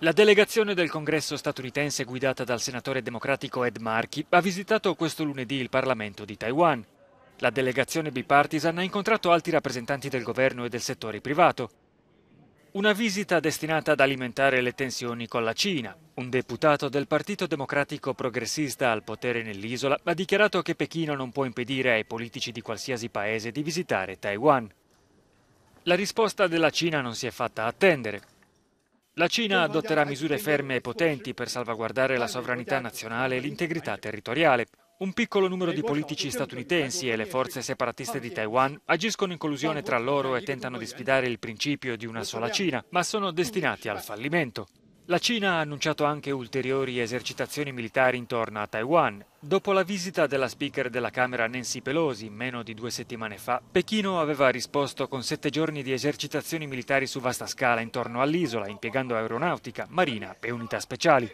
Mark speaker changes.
Speaker 1: La delegazione del congresso statunitense guidata dal senatore democratico Ed Marchi ha visitato questo lunedì il Parlamento di Taiwan. La delegazione bipartisan ha incontrato altri rappresentanti del governo e del settore privato. Una visita destinata ad alimentare le tensioni con la Cina. Un deputato del Partito Democratico Progressista al potere nell'isola ha dichiarato che Pechino non può impedire ai politici di qualsiasi paese di visitare Taiwan. La risposta della Cina non si è fatta attendere. La Cina adotterà misure ferme e potenti per salvaguardare la sovranità nazionale e l'integrità territoriale. Un piccolo numero di politici statunitensi e le forze separatiste di Taiwan agiscono in collusione tra loro e tentano di sfidare il principio di una sola Cina, ma sono destinati al fallimento. La Cina ha annunciato anche ulteriori esercitazioni militari intorno a Taiwan. Dopo la visita della speaker della Camera Nancy Pelosi meno di due settimane fa, Pechino aveva risposto con sette giorni di esercitazioni militari su vasta scala intorno all'isola, impiegando aeronautica, marina e unità speciali.